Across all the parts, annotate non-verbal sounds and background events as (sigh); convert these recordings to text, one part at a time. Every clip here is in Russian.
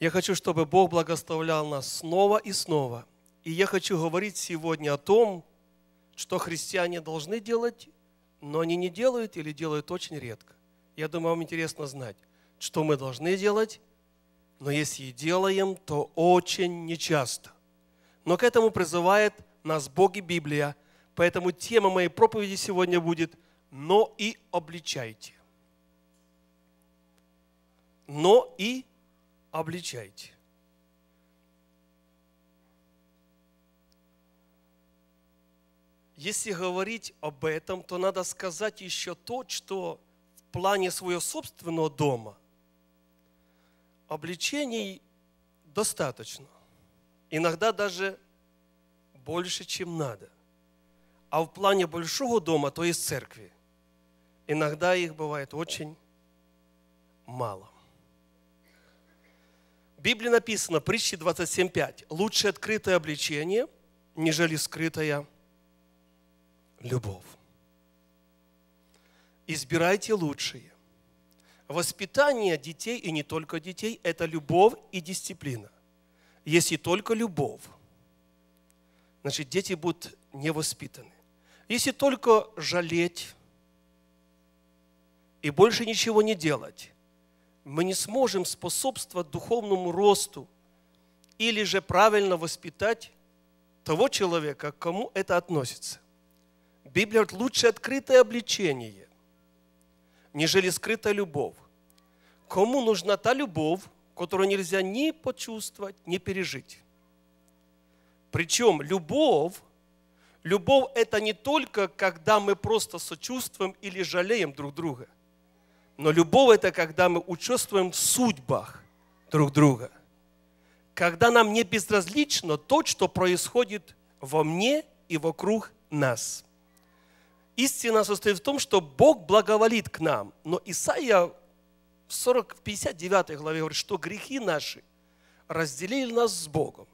Я хочу, чтобы Бог благословлял нас снова и снова. И я хочу говорить сегодня о том, что христиане должны делать, но они не делают или делают очень редко. Я думаю, вам интересно знать, что мы должны делать, но если и делаем, то очень нечасто. Но к этому призывает нас Бог и Библия. Поэтому тема моей проповеди сегодня будет «Но и обличайте». «Но и обличайте. Если говорить об этом, то надо сказать еще то, что в плане своего собственного дома обличений достаточно. Иногда даже больше, чем надо. А в плане большого дома, то есть церкви, иногда их бывает очень мало. Библии написано, притчи 27.5, лучше открытое обличение, нежели скрытая любовь. Избирайте лучшие. Воспитание детей, и не только детей, это любовь и дисциплина. Если только любовь, значит, дети будут невоспитаны. Если только жалеть и больше ничего не делать, мы не сможем способствовать духовному росту или же правильно воспитать того человека, к кому это относится. Библия говорит, лучше открытое обличение, нежели скрытая любовь. Кому нужна та любовь, которую нельзя ни почувствовать, ни пережить? Причем любовь, любовь это не только, когда мы просто сочувствуем или жалеем друг друга. Но любовь – это когда мы участвуем в судьбах друг друга. Когда нам не безразлично то, что происходит во мне и вокруг нас. Истина состоит в том, что Бог благоволит к нам. Но Исаия в 40, 59 главе говорит, что грехи наши разделили нас с Богом.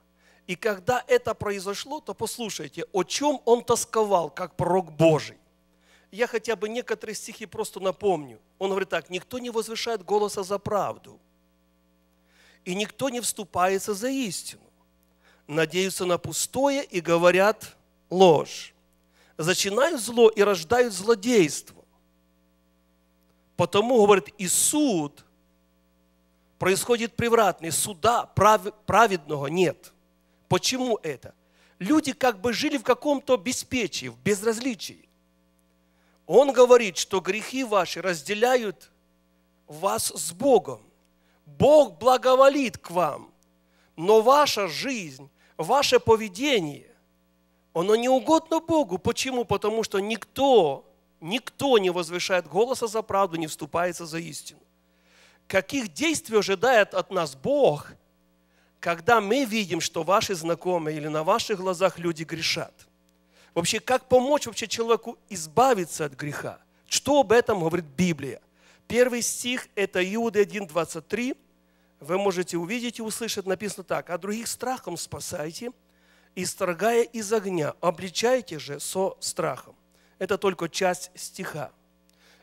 И когда это произошло, то послушайте, о чем он тосковал, как пророк Божий я хотя бы некоторые стихи просто напомню. Он говорит так, никто не возвышает голоса за правду, и никто не вступается за истину. Надеются на пустое и говорят ложь. Зачинают зло и рождают злодейство. Потому, говорит, и суд происходит превратный, суда праведного нет. Почему это? Люди как бы жили в каком-то беспечии, в безразличии. Он говорит, что грехи ваши разделяют вас с Богом. Бог благоволит к вам, но ваша жизнь, ваше поведение, оно не угодно Богу. Почему? Потому что никто, никто не возвышает голоса за правду, не вступается за истину. Каких действий ожидает от нас Бог, когда мы видим, что ваши знакомые или на ваших глазах люди грешат – Вообще, как помочь вообще человеку избавиться от греха? Что об этом говорит Библия? Первый стих – это Иуды 1, 23. Вы можете увидеть и услышать, написано так. «А других страхом спасайте, и строгая из огня, обличайте же со страхом». Это только часть стиха.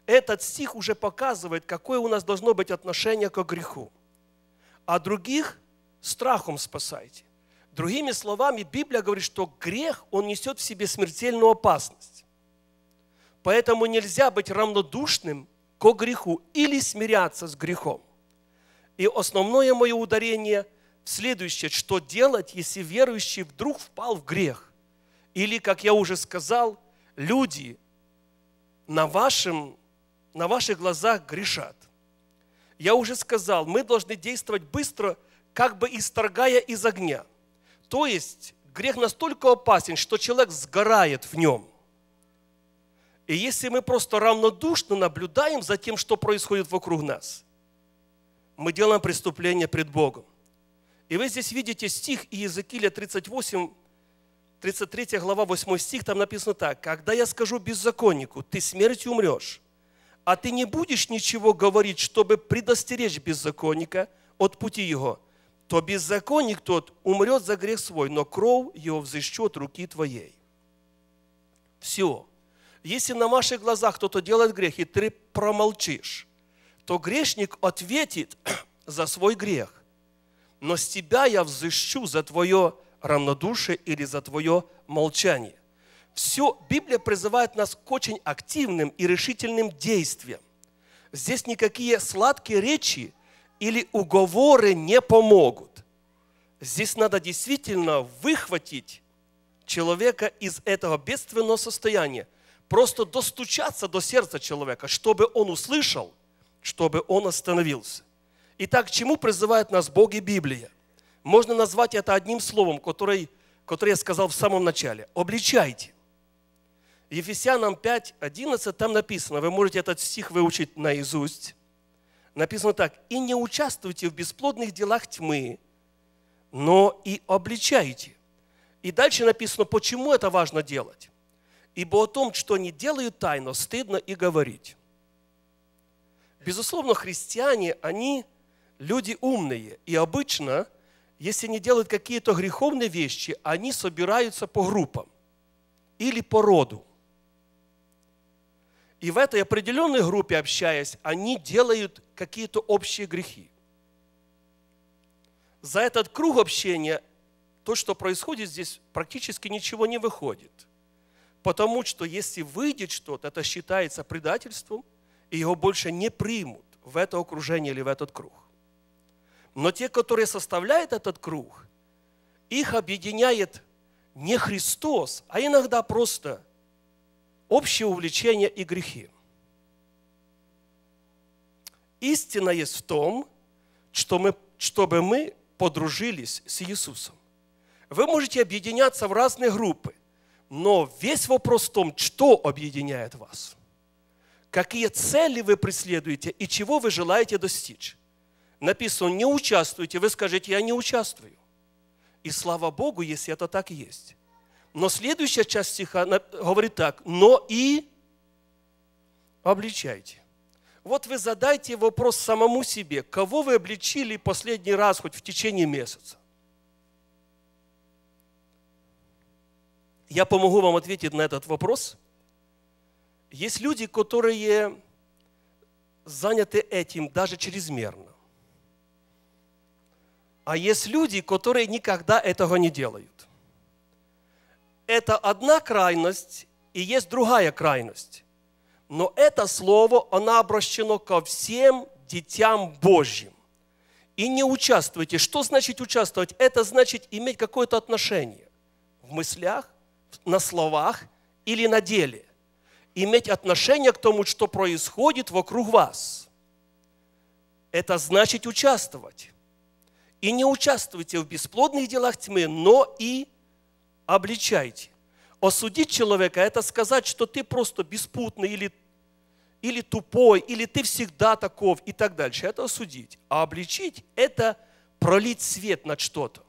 Этот стих уже показывает, какое у нас должно быть отношение к греху. А других страхом спасайте. Другими словами, Библия говорит, что грех, он несет в себе смертельную опасность. Поэтому нельзя быть равнодушным к греху или смиряться с грехом. И основное мое ударение в следующее, что делать, если верующий вдруг впал в грех. Или, как я уже сказал, люди на, вашем, на ваших глазах грешат. Я уже сказал, мы должны действовать быстро, как бы исторгая из огня – то есть грех настолько опасен, что человек сгорает в нем. И если мы просто равнодушно наблюдаем за тем, что происходит вокруг нас, мы делаем преступление пред Богом. И вы здесь видите стих Иезекииля 38, 33 глава, 8 стих, там написано так. «Когда я скажу беззаконнику, ты смертью умрешь, а ты не будешь ничего говорить, чтобы предостеречь беззаконника от пути его, то беззаконник тот умрет за грех свой, но кровь его взыщет руки твоей. Все. Если на ваших глазах кто-то делает грех, и ты промолчишь, то грешник ответит (clears throat) за свой грех. Но с тебя я взыщу за твое равнодушие или за твое молчание. Все, Библия призывает нас к очень активным и решительным действиям. Здесь никакие сладкие речи или уговоры не помогут. Здесь надо действительно выхватить человека из этого бедственного состояния, просто достучаться до сердца человека, чтобы он услышал, чтобы он остановился. Итак, к чему призывает нас Бог и Библия? Можно назвать это одним словом, который, который я сказал в самом начале. Обличайте. Ефесянам 5, 11, там написано, вы можете этот стих выучить наизусть – написано так, «И не участвуйте в бесплодных делах тьмы, но и обличайте». И дальше написано, почему это важно делать. «Ибо о том, что не делают тайно, стыдно и говорить». Безусловно, христиане, они люди умные, и обычно, если не делают какие-то греховные вещи, они собираются по группам или по роду. И в этой определенной группе, общаясь, они делают какие-то общие грехи. За этот круг общения то, что происходит здесь, практически ничего не выходит. Потому что если выйдет что-то, это считается предательством, и его больше не примут в это окружение или в этот круг. Но те, которые составляют этот круг, их объединяет не Христос, а иногда просто общие увлечения и грехи. Истина есть в том, что мы, чтобы мы подружились с Иисусом. Вы можете объединяться в разные группы, но весь вопрос в том, что объединяет вас. Какие цели вы преследуете и чего вы желаете достичь. Написано, не участвуйте, вы скажете, я не участвую. И слава Богу, если это так и есть. Но следующая часть стиха говорит так, но и обличайте. Вот вы задайте вопрос самому себе, кого вы обличили последний раз, хоть в течение месяца? Я помогу вам ответить на этот вопрос. Есть люди, которые заняты этим даже чрезмерно. А есть люди, которые никогда этого не делают это одна крайность и есть другая крайность. Но это слово, оно обращено ко всем детям Божьим. И не участвуйте. Что значит участвовать? Это значит иметь какое-то отношение в мыслях, на словах или на деле. Иметь отношение к тому, что происходит вокруг вас. Это значит участвовать. И не участвуйте в бесплодных делах тьмы, но и обличайте. Осудить человека – это сказать, что ты просто беспутный или, или тупой, или ты всегда таков и так дальше. Это осудить. А обличить – это пролить свет над что-то.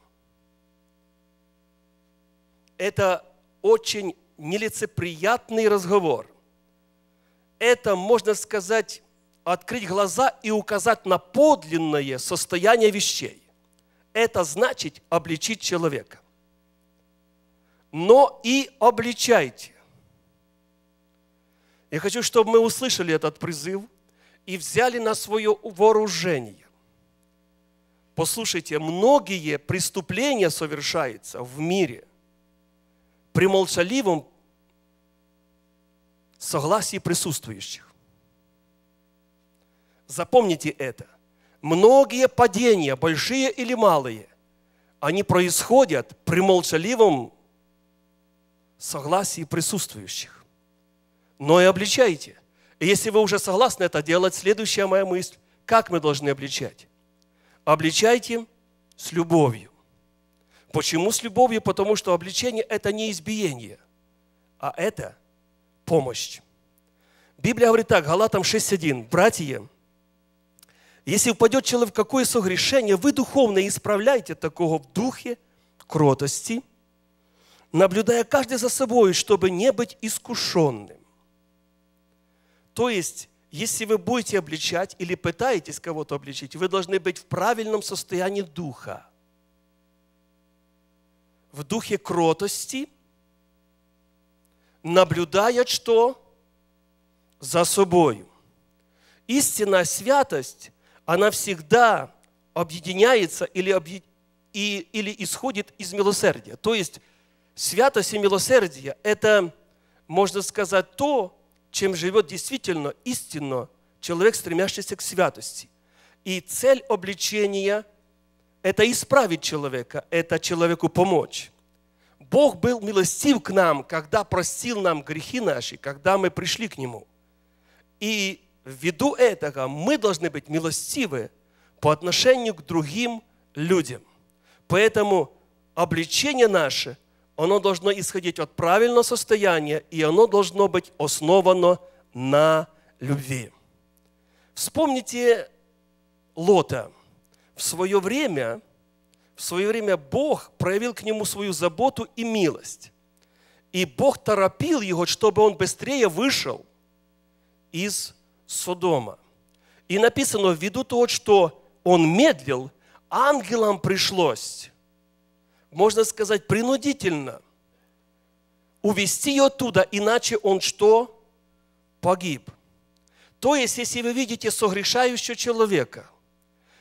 Это очень нелицеприятный разговор. Это, можно сказать, открыть глаза и указать на подлинное состояние вещей. Это значит обличить человека но и обличайте. Я хочу, чтобы мы услышали этот призыв и взяли на свое вооружение. Послушайте, многие преступления совершаются в мире при молчаливом согласии присутствующих. Запомните это. Многие падения, большие или малые, они происходят при молчаливом согласии присутствующих, но и обличайте. И если вы уже согласны это делать, следующая моя мысль, как мы должны обличать? Обличайте с любовью. Почему с любовью? Потому что обличение – это не избиение, а это помощь. Библия говорит так, Галатам 6.1, «Братья, если упадет человек в какое согрешение, вы духовно исправляйте такого в духе кротости – наблюдая каждый за собой, чтобы не быть искушенным. То есть, если вы будете обличать или пытаетесь кого-то обличить, вы должны быть в правильном состоянии духа. В духе кротости, наблюдая что? За собой. Истинная святость, она всегда объединяется или, объ... и, или исходит из милосердия. То есть Святость и милосердие – это, можно сказать, то, чем живет действительно, истинно человек, стремящийся к святости. И цель обличения – это исправить человека, это человеку помочь. Бог был милостив к нам, когда простил нам грехи наши, когда мы пришли к Нему. И ввиду этого мы должны быть милостивы по отношению к другим людям. Поэтому обличение наше – оно должно исходить от правильного состояния, и оно должно быть основано на любви. Вспомните Лота. В свое время, в свое время Бог проявил к нему свою заботу и милость. И Бог торопил его, чтобы он быстрее вышел из Содома. И написано, ввиду того, что он медлил, ангелам пришлось можно сказать, принудительно увести ее оттуда, иначе он что? Погиб. То есть, если вы видите согрешающего человека,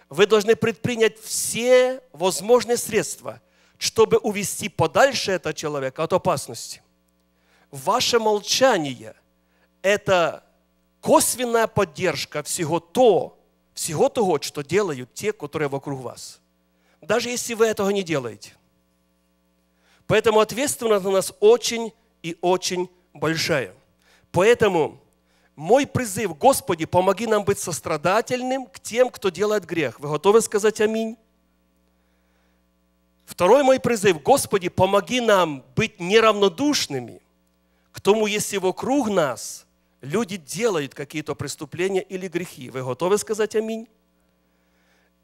вы должны предпринять все возможные средства, чтобы увести подальше этого человека от опасности. Ваше молчание – это косвенная поддержка всего, того, всего того, что делают те, которые вокруг вас. Даже если вы этого не делаете – Поэтому ответственность на нас очень и очень большая. Поэтому мой призыв, Господи, помоги нам быть сострадательным к тем, кто делает грех. Вы готовы сказать аминь? Второй мой призыв, Господи, помоги нам быть неравнодушными к тому, если вокруг нас люди делают какие-то преступления или грехи. Вы готовы сказать аминь?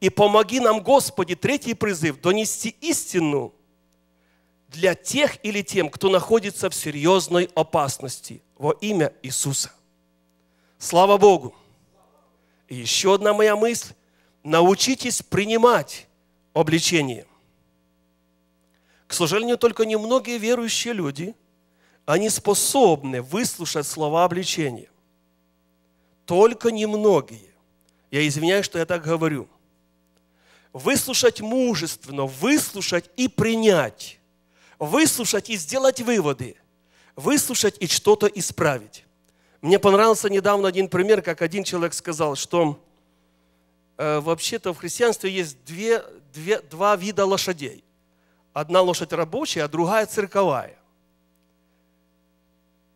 И помоги нам, Господи, третий призыв, донести истину для тех или тем, кто находится в серьезной опасности во имя Иисуса. Слава Богу! И еще одна моя мысль. Научитесь принимать обличение. К сожалению, только немногие верующие люди, они способны выслушать слова обличения. Только немногие. Я извиняюсь, что я так говорю. Выслушать мужественно, выслушать и принять Выслушать и сделать выводы. Выслушать и что-то исправить. Мне понравился недавно один пример, как один человек сказал, что э, вообще-то в христианстве есть две, две, два вида лошадей. Одна лошадь рабочая, а другая цирковая.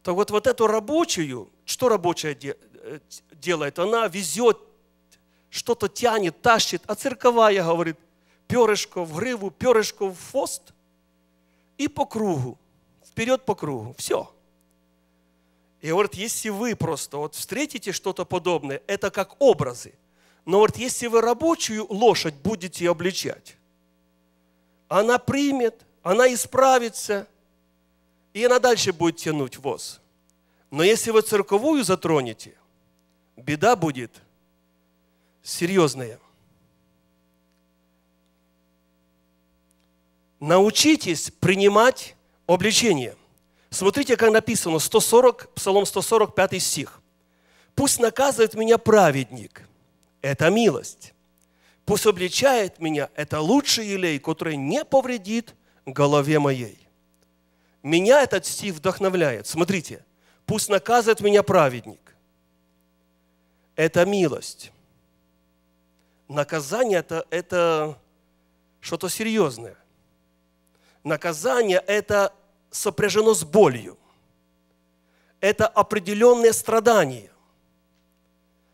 Так вот, вот эту рабочую, что рабочая де, э, делает? Она везет, что-то тянет, тащит, а цирковая говорит, перышко в гриву, перышко в фост – и по кругу, вперед по кругу, все. И говорит, если вы просто вот встретите что-то подобное, это как образы. Но вот если вы рабочую лошадь будете обличать, она примет, она исправится, и она дальше будет тянуть воз. Но если вы церковую затронете, беда будет серьезная – научитесь принимать обличение. Смотрите, как написано, 140, Псалом 145 стих. «Пусть наказывает меня праведник, это милость. Пусть обличает меня, это лучший елей, который не повредит голове моей». Меня этот стих вдохновляет. Смотрите, «Пусть наказывает меня праведник, это милость». Наказание – это, это что-то серьезное – Наказание – это сопряжено с болью. Это определенные страдания.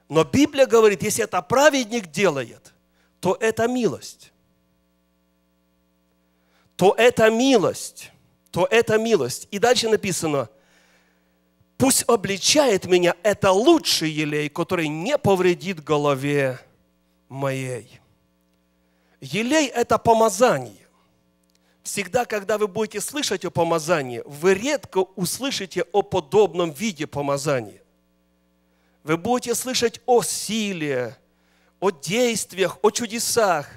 Но Библия говорит, если это праведник делает, то это милость. То это милость. То это милость. И дальше написано, пусть обличает меня, это лучший елей, который не повредит голове моей. Елей – это помазание всегда, когда вы будете слышать о помазании, вы редко услышите о подобном виде помазания. Вы будете слышать о силе, о действиях, о чудесах.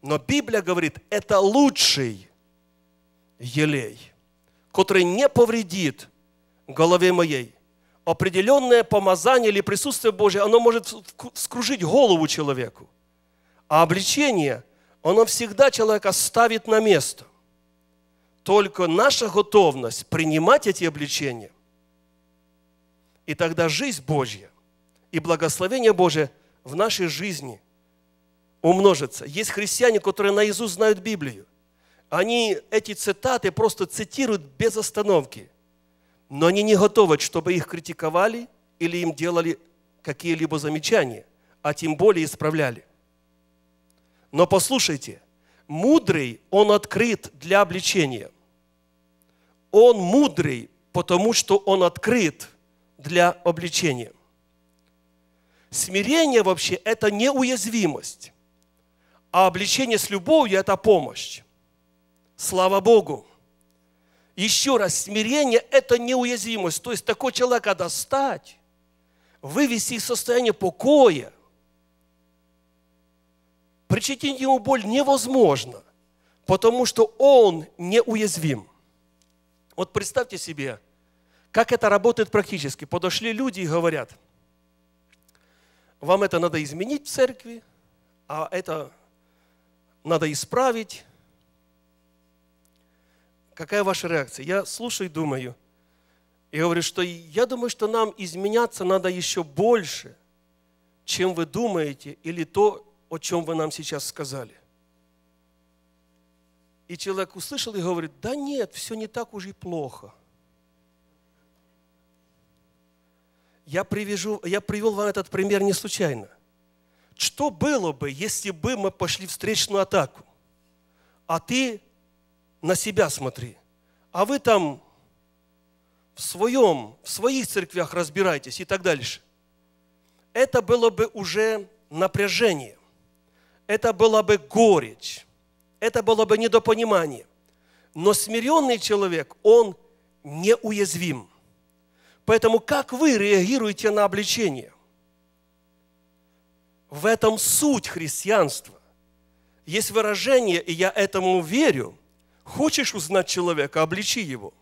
Но Библия говорит, это лучший елей, который не повредит голове моей. Определенное помазание или присутствие Божье, оно может скружить голову человеку. А обличение, оно всегда человека ставит на место только наша готовность принимать эти обличения. И тогда жизнь Божья и благословение Божье в нашей жизни умножится. Есть христиане, которые на Иисус знают Библию. Они эти цитаты просто цитируют без остановки. Но они не готовы, чтобы их критиковали или им делали какие-либо замечания, а тем более исправляли. Но послушайте, мудрый, он открыт для обличения – он мудрый, потому что он открыт для обличения. Смирение вообще – это не уязвимость, а обличение с любовью – это помощь. Слава Богу! Еще раз, смирение – это не уязвимость, То есть такой человека достать, вывести из состояния покоя, причинить ему боль невозможно, потому что он неуязвим – вот представьте себе, как это работает практически. Подошли люди и говорят, вам это надо изменить в церкви, а это надо исправить. Какая ваша реакция? Я слушаю и думаю. И говорю, что я думаю, что нам изменяться надо еще больше, чем вы думаете, или то, о чем вы нам сейчас сказали – и человек услышал и говорит, да нет, все не так уж и плохо. Я, привяжу, я привел вам этот пример не случайно. Что было бы, если бы мы пошли в встречную атаку? А ты на себя смотри. А вы там в своем, в своих церквях разбирайтесь и так дальше. Это было бы уже напряжение. Это было бы горечь это было бы недопонимание. Но смиренный человек, он неуязвим. Поэтому как вы реагируете на обличение? В этом суть христианства. Есть выражение, и я этому верю. Хочешь узнать человека, обличи его.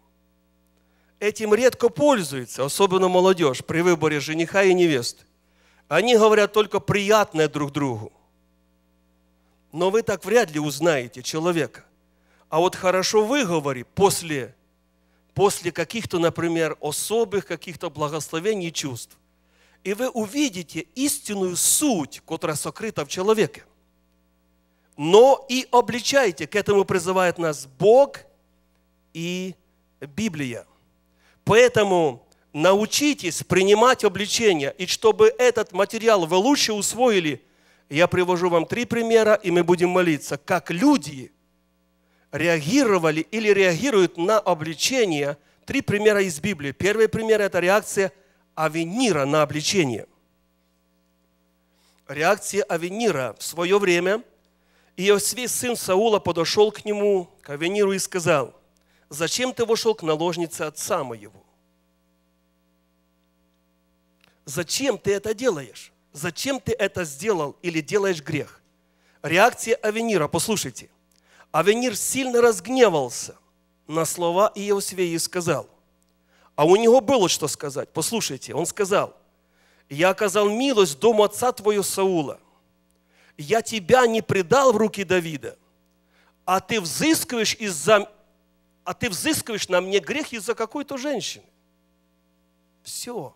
Этим редко пользуется, особенно молодежь, при выборе жениха и невест. Они говорят только приятное друг другу но вы так вряд ли узнаете человека. А вот хорошо выговори после, после каких-то, например, особых каких-то благословений и чувств. И вы увидите истинную суть, которая сокрыта в человеке. Но и обличайте, к этому призывает нас Бог и Библия. Поэтому научитесь принимать обличение, и чтобы этот материал вы лучше усвоили – я привожу вам три примера, и мы будем молиться, как люди реагировали или реагируют на обличение. Три примера из Библии. Первый пример – это реакция Авенира на обличение. Реакция Авенира в свое время – Иосиф, сын Саула, подошел к нему, к Авениру, и сказал, «Зачем ты вошел к наложнице отца моего? Зачем ты это делаешь?» зачем ты это сделал или делаешь грех. Реакция Авенира, послушайте. Авенир сильно разгневался на слова Иосифея и сказал, а у него было что сказать. Послушайте, он сказал, «Я оказал милость дому отца твоего Саула. Я тебя не предал в руки Давида, а ты взыскиваешь, из-за, а ты взыскиваешь на мне грех из-за какой-то женщины». Все.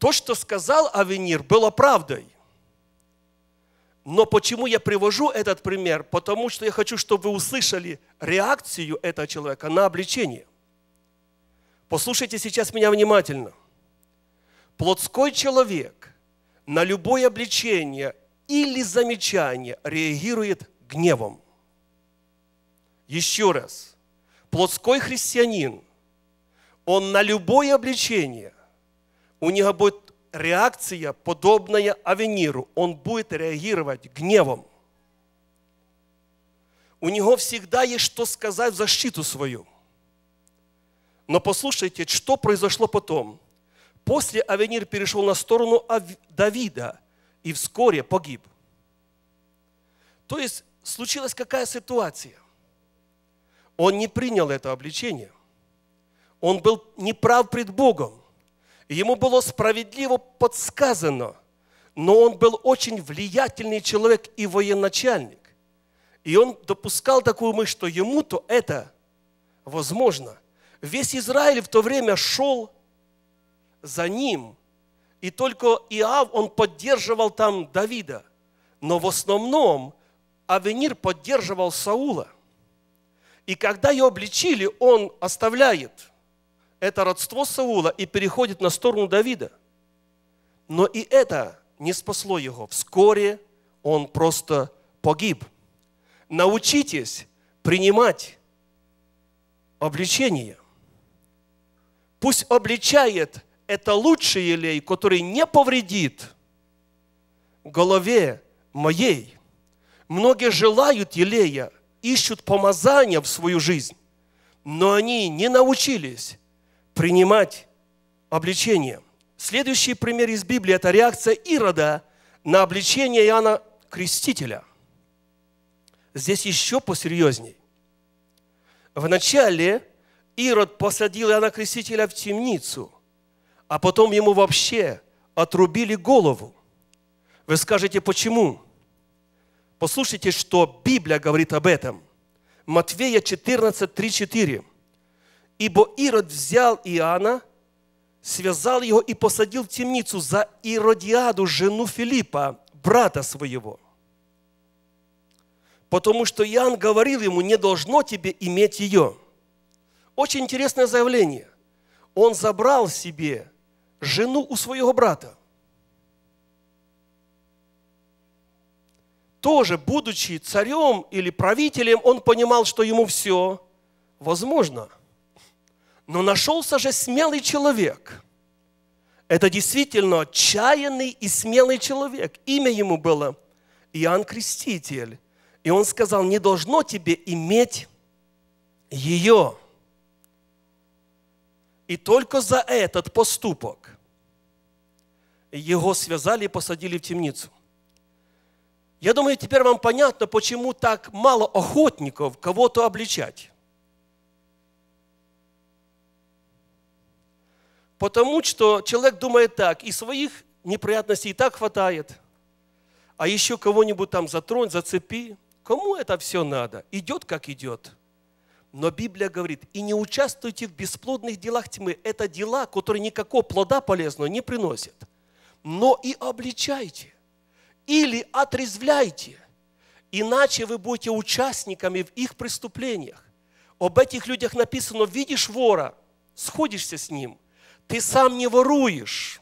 То, что сказал Авенир, было правдой. Но почему я привожу этот пример? Потому что я хочу, чтобы вы услышали реакцию этого человека на обличение. Послушайте сейчас меня внимательно. Плотской человек на любое обличение или замечание реагирует гневом. Еще раз. Плотской христианин, он на любое обличение у него будет реакция, подобная Авениру. Он будет реагировать гневом. У него всегда есть что сказать в защиту свою. Но послушайте, что произошло потом. После Авенир перешел на сторону Давида и вскоре погиб. То есть случилась какая ситуация? Он не принял это обличение. Он был неправ пред Богом. Ему было справедливо подсказано, но он был очень влиятельный человек и военачальник. И он допускал такую мысль, что ему-то это возможно. Весь Израиль в то время шел за ним, и только Иав, он поддерживал там Давида. Но в основном Авенир поддерживал Саула. И когда ее обличили, он оставляет – это родство Саула и переходит на сторону Давида. Но и это не спасло его. Вскоре он просто погиб. Научитесь принимать обличение. Пусть обличает это лучший елей, который не повредит голове моей. Многие желают елея, ищут помазания в свою жизнь, но они не научились принимать обличение. Следующий пример из Библии – это реакция Ирода на обличение Иоанна Крестителя. Здесь еще посерьезней. Вначале Ирод посадил Иоанна Крестителя в темницу, а потом ему вообще отрубили голову. Вы скажете, почему? Послушайте, что Библия говорит об этом. Матвея 14, 3, 4. Ибо Ирод взял Иоанна, связал его и посадил в темницу за Иродиаду, жену Филиппа, брата своего. Потому что Иоанн говорил ему, не должно тебе иметь ее. Очень интересное заявление. Он забрал себе жену у своего брата. Тоже, будучи царем или правителем, он понимал, что ему все возможно – но нашелся же смелый человек. Это действительно отчаянный и смелый человек. Имя ему было Иоанн Креститель. И он сказал, не должно тебе иметь ее. И только за этот поступок его связали и посадили в темницу. Я думаю, теперь вам понятно, почему так мало охотников кого-то обличать. Потому что человек думает так, и своих неприятностей и так хватает, а еще кого-нибудь там затронь, зацепи. Кому это все надо? Идет, как идет. Но Библия говорит, и не участвуйте в бесплодных делах тьмы. Это дела, которые никакого плода полезного не приносят. Но и обличайте. Или отрезвляйте. Иначе вы будете участниками в их преступлениях. Об этих людях написано, видишь вора, сходишься с ним – ты сам не воруешь.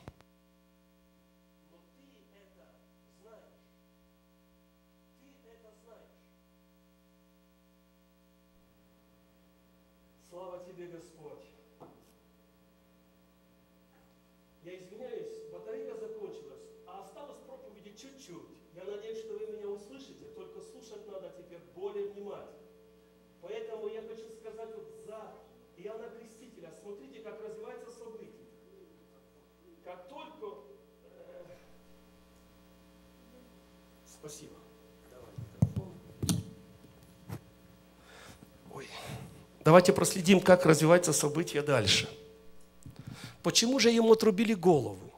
Давайте проследим, как развиваются события дальше. Почему же ему отрубили голову?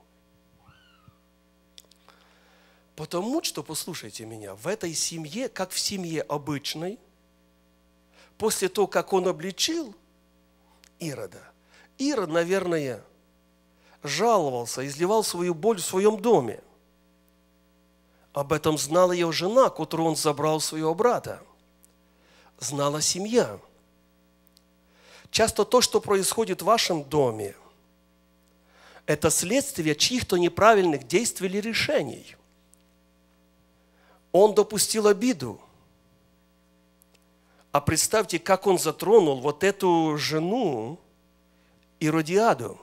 Потому что, послушайте меня, в этой семье, как в семье обычной, после того, как он обличил Ирода, Ирод, наверное, жаловался, изливал свою боль в своем доме. Об этом знала его жена, которую он забрал своего брата. Знала семья. Часто то, что происходит в вашем доме, это следствие чьих-то неправильных действий или решений. Он допустил обиду. А представьте, как он затронул вот эту жену и Иродиаду.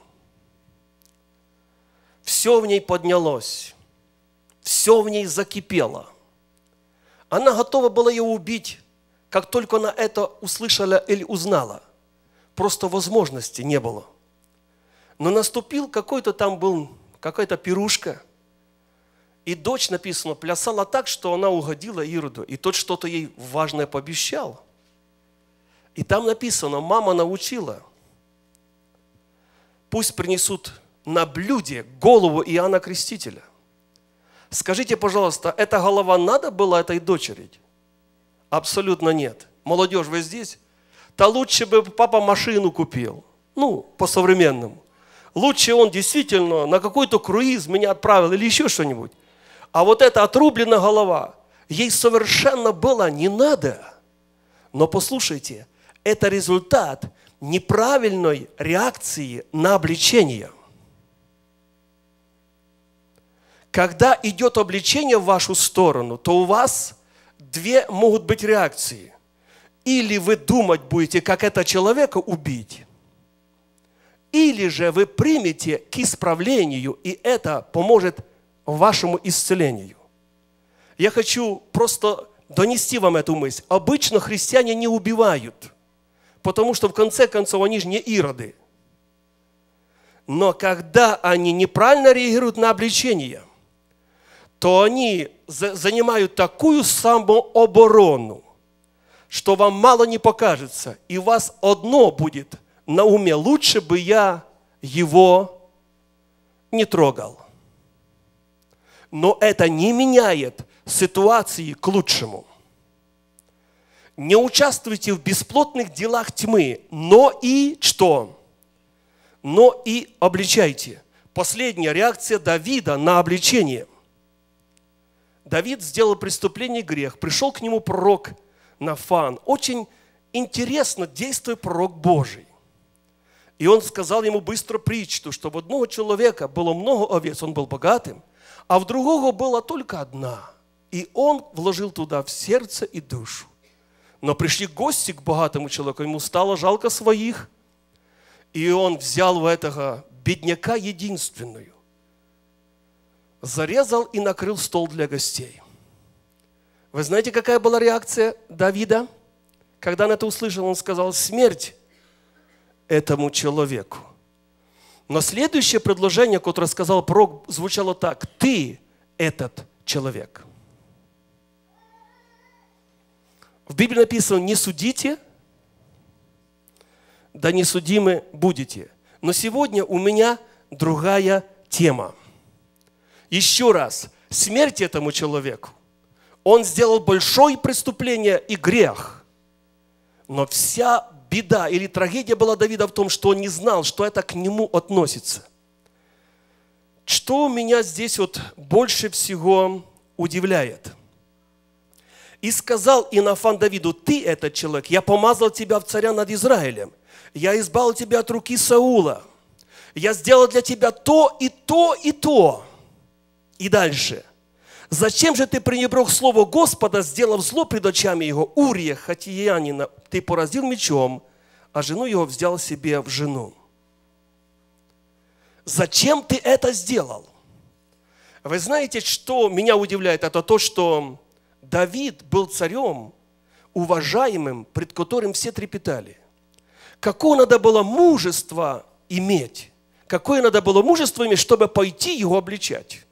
Все в ней поднялось, все в ней закипело. Она готова была ее убить, как только она это услышала или узнала просто возможности не было. Но наступил какой-то там был, какая-то пирушка, и дочь, написано, плясала так, что она угодила Ироду, и тот что-то ей важное пообещал. И там написано, мама научила, пусть принесут на блюде голову Иоанна Крестителя. Скажите, пожалуйста, эта голова надо была этой дочери? Абсолютно нет. Молодежь, вы здесь? да лучше бы папа машину купил. Ну, по-современному. Лучше он действительно на какой-то круиз меня отправил или еще что-нибудь. А вот эта отрубленная голова, ей совершенно было не надо. Но послушайте, это результат неправильной реакции на обличение. Когда идет обличение в вашу сторону, то у вас две могут быть реакции – или вы думать будете, как это человека убить, или же вы примете к исправлению, и это поможет вашему исцелению. Я хочу просто донести вам эту мысль. Обычно христиане не убивают, потому что в конце концов они же не ироды. Но когда они неправильно реагируют на обличение, то они занимают такую самооборону, что вам мало не покажется, и у вас одно будет на уме. Лучше бы я его не трогал. Но это не меняет ситуации к лучшему. Не участвуйте в бесплотных делах тьмы, но и что? Но и обличайте. Последняя реакция Давида на обличение. Давид сделал преступление грех. Пришел к нему пророк Нафан. Очень интересно действует пророк Божий. И он сказал ему быстро притчу, что в одного человека было много овец, он был богатым, а в другого была только одна. И он вложил туда в сердце и душу. Но пришли гости к богатому человеку, ему стало жалко своих. И он взял у этого бедняка единственную, зарезал и накрыл стол для гостей. Вы знаете, какая была реакция Давида? Когда он это услышал, он сказал, смерть этому человеку. Но следующее предложение, которое сказал пророк, звучало так. Ты этот человек. В Библии написано, не судите, да не судимы будете. Но сегодня у меня другая тема. Еще раз, смерть этому человеку он сделал большое преступление и грех. Но вся беда или трагедия была Давида в том, что он не знал, что это к нему относится. Что меня здесь вот больше всего удивляет? И сказал Инафан Давиду, ты этот человек, я помазал тебя в царя над Израилем, я избавил тебя от руки Саула, я сделал для тебя то и то и то. И дальше. Зачем же ты пренебрег слово Господа, сделав зло пред очами его? Урия, хатиянина, ты поразил мечом, а жену его взял себе в жену. Зачем ты это сделал? Вы знаете, что меня удивляет? Это то, что Давид был царем, уважаемым, пред которым все трепетали. Какое надо было мужество иметь? Какое надо было мужество иметь, чтобы пойти его обличать?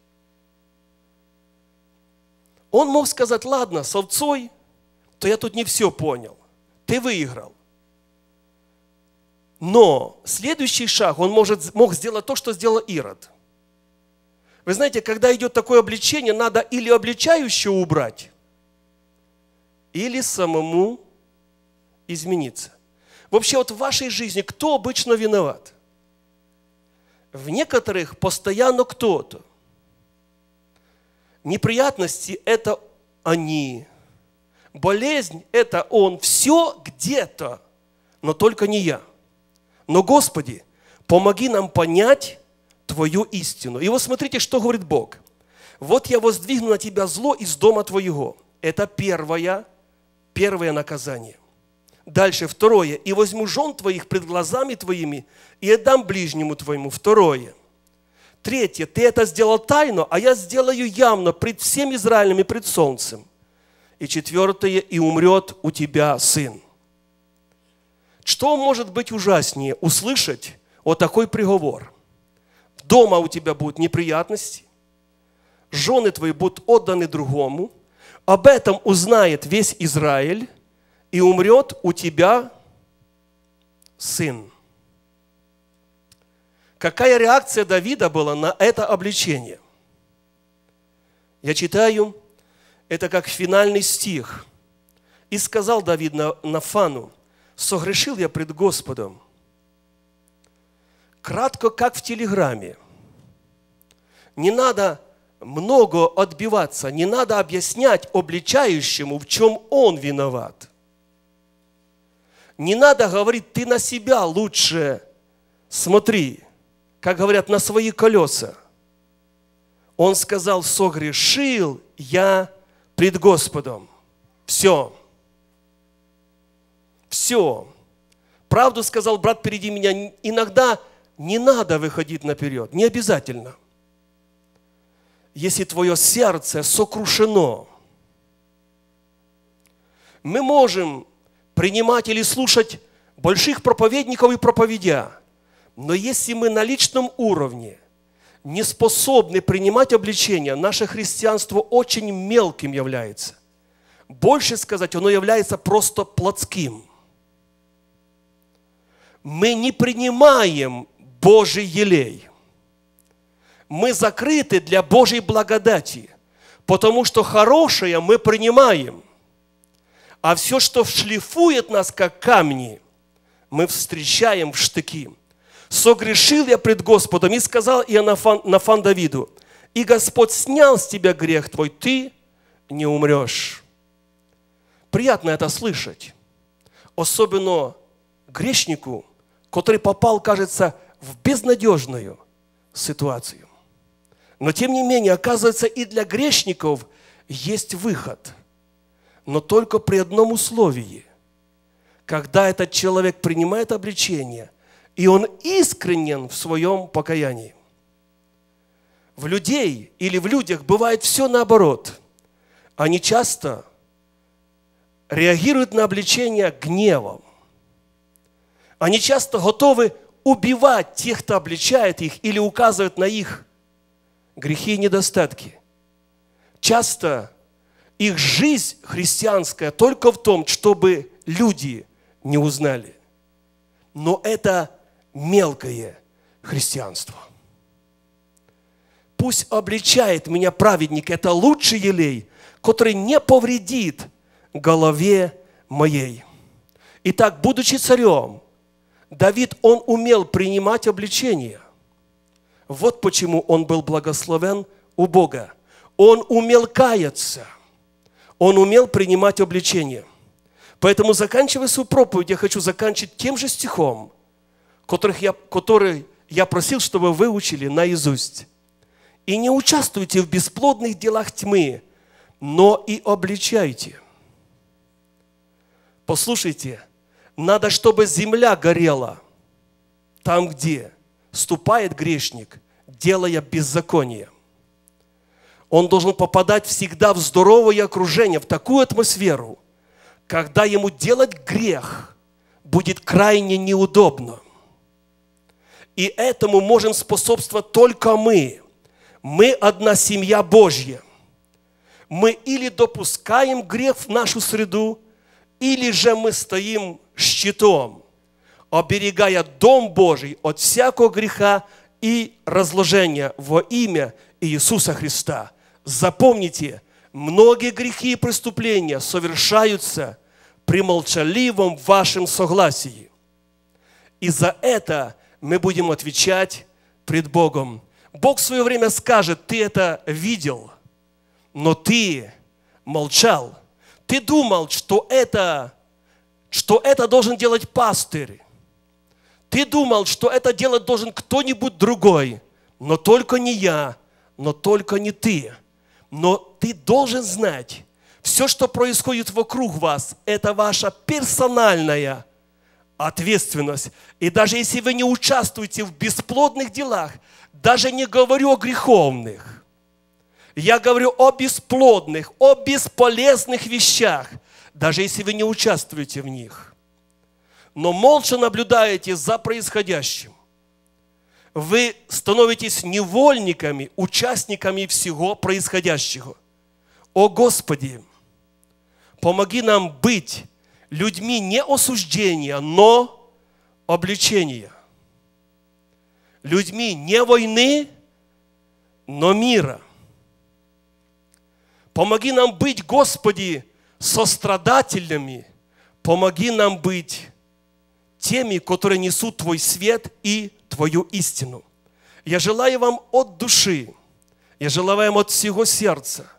Он мог сказать, ладно, с овцой, то я тут не все понял. Ты выиграл. Но следующий шаг, он может, мог сделать то, что сделал Ирод. Вы знаете, когда идет такое обличение, надо или обличающее убрать, или самому измениться. Вообще вот в вашей жизни кто обычно виноват? В некоторых постоянно кто-то неприятности – это они, болезнь – это он, все где-то, но только не я. Но, Господи, помоги нам понять Твою истину. И вот смотрите, что говорит Бог. «Вот я воздвигну на тебя зло из дома твоего». Это первое, первое наказание. Дальше второе. «И возьму жен твоих пред глазами твоими, и отдам ближнему твоему». Второе – Третье, ты это сделал тайно, а я сделаю явно пред всем Израилем и пред солнцем. И четвертое, и умрет у тебя сын. Что может быть ужаснее услышать вот такой приговор? Дома у тебя будут неприятности, жены твои будут отданы другому, об этом узнает весь Израиль, и умрет у тебя сын. Какая реакция Давида была на это обличение? Я читаю, это как финальный стих. «И сказал Давид Нафану, согрешил я пред Господом». Кратко, как в телеграмме. Не надо много отбиваться, не надо объяснять обличающему, в чем он виноват. Не надо говорить, ты на себя лучше смотри – как говорят, на свои колеса. Он сказал, согрешил я пред Господом. Все. Все. Правду сказал брат впереди меня. Иногда не надо выходить наперед, не обязательно. Если твое сердце сокрушено, мы можем принимать или слушать больших проповедников и проповедя – но если мы на личном уровне не способны принимать обличение, наше христианство очень мелким является. Больше сказать, оно является просто плотским. Мы не принимаем Божий елей. Мы закрыты для Божьей благодати, потому что хорошее мы принимаем, а все, что шлифует нас, как камни, мы встречаем в штыки – согрешил я пред Господом, и сказал я Нафан, Нафан Давиду, и Господь снял с тебя грех твой, ты не умрешь. Приятно это слышать, особенно грешнику, который попал, кажется, в безнадежную ситуацию. Но тем не менее, оказывается, и для грешников есть выход, но только при одном условии. Когда этот человек принимает обличение – и он искренен в своем покаянии. В людей или в людях бывает все наоборот. Они часто реагируют на обличение гневом. Они часто готовы убивать тех, кто обличает их или указывает на их грехи и недостатки. Часто их жизнь христианская только в том, чтобы люди не узнали. Но это мелкое христианство. Пусть обличает меня праведник, это лучший елей, который не повредит голове моей. Итак, будучи царем, Давид, он умел принимать обличение. Вот почему он был благословен у Бога. Он умел каяться. Он умел принимать обличение. Поэтому, заканчивая свою проповедь, я хочу заканчивать тем же стихом, которых я, которые я просил, чтобы вы учили наизусть. И не участвуйте в бесплодных делах тьмы, но и обличайте. Послушайте, надо, чтобы земля горела там, где ступает грешник, делая беззаконие. Он должен попадать всегда в здоровое окружение, в такую атмосферу, когда ему делать грех будет крайне неудобно. И этому можем способствовать только мы. Мы одна семья Божья. Мы или допускаем грех в нашу среду, или же мы стоим щитом, оберегая Дом Божий от всякого греха и разложения во имя Иисуса Христа. Запомните, многие грехи и преступления совершаются при молчаливом вашем согласии. И за это – мы будем отвечать пред Богом. Бог в свое время скажет, ты это видел, но ты молчал. Ты думал, что это, что это должен делать пастырь. Ты думал, что это делать должен кто-нибудь другой, но только не я, но только не ты. Но ты должен знать, все, что происходит вокруг вас, это ваша персональная ответственность. И даже если вы не участвуете в бесплодных делах, даже не говорю о греховных, я говорю о бесплодных, о бесполезных вещах, даже если вы не участвуете в них, но молча наблюдаете за происходящим, вы становитесь невольниками, участниками всего происходящего. О Господи, помоги нам быть людьми не осуждения, но обличения. Людьми не войны, но мира. Помоги нам быть, Господи, сострадательными. Помоги нам быть теми, которые несут Твой свет и Твою истину. Я желаю вам от души, я желаю вам от всего сердца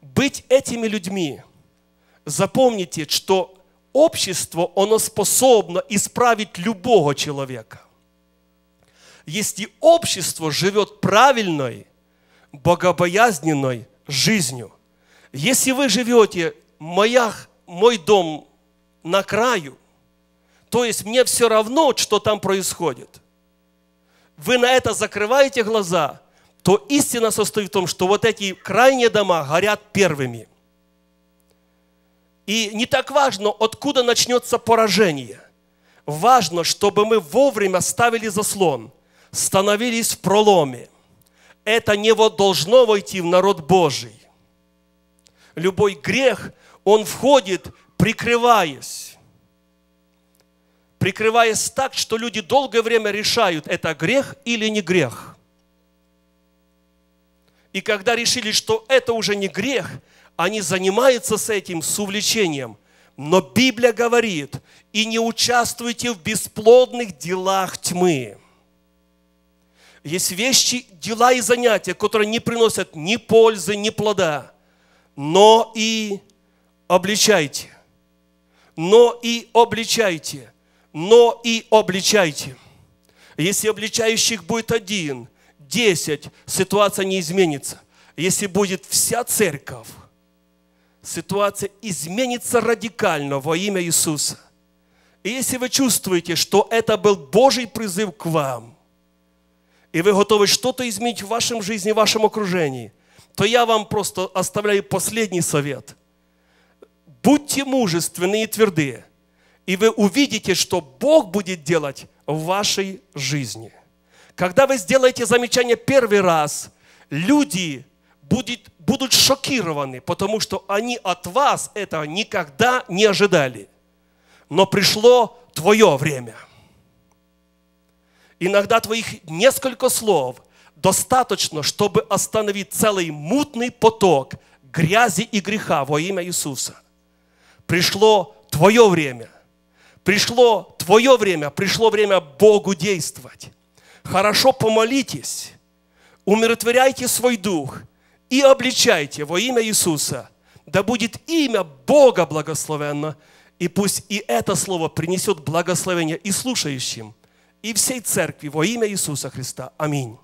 быть этими людьми – запомните, что общество, оно способно исправить любого человека. Если общество живет правильной, богобоязненной жизнью, если вы живете моя, мой дом на краю, то есть мне все равно, что там происходит, вы на это закрываете глаза, то истина состоит в том, что вот эти крайние дома горят первыми – и не так важно, откуда начнется поражение. Важно, чтобы мы вовремя ставили заслон, становились в проломе. Это не вот должно войти в народ Божий. Любой грех, он входит, прикрываясь. Прикрываясь так, что люди долгое время решают, это грех или не грех. И когда решили, что это уже не грех – они занимаются с этим с увлечением. Но Библия говорит, и не участвуйте в бесплодных делах тьмы. Есть вещи, дела и занятия, которые не приносят ни пользы, ни плода, но и обличайте. Но и обличайте. Но и обличайте. Если обличающих будет один, десять, ситуация не изменится. Если будет вся церковь, ситуация изменится радикально во имя Иисуса. И если вы чувствуете, что это был Божий призыв к вам, и вы готовы что-то изменить в вашем жизни, в вашем окружении, то я вам просто оставляю последний совет. Будьте мужественны и тверды, и вы увидите, что Бог будет делать в вашей жизни. Когда вы сделаете замечание первый раз, люди – будет, будут шокированы, потому что они от вас этого никогда не ожидали. Но пришло твое время. Иногда твоих несколько слов достаточно, чтобы остановить целый мутный поток грязи и греха во имя Иисуса. Пришло твое время. Пришло твое время, пришло время Богу действовать. Хорошо помолитесь, умиротворяйте свой дух – и обличайте во имя Иисуса. Да будет имя Бога благословенно, и пусть и это слово принесет благословение и слушающим, и всей церкви во имя Иисуса Христа. Аминь.